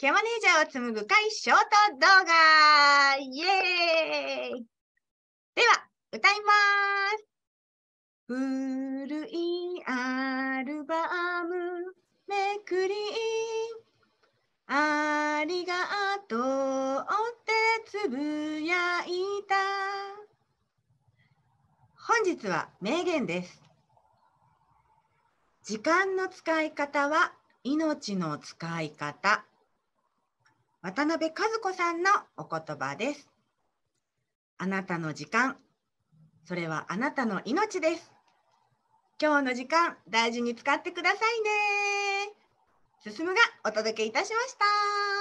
ケマネージャーを紡ぐ会ショート動画イエーイでは、歌います古いアルバムめくりありがとうってつぶやいた本日は名言です時間の使い方は命の使い方渡辺和子さんのお言葉です。あなたの時間、それはあなたの命です。今日の時間、大事に使ってくださいね。進むがお届けいたしました。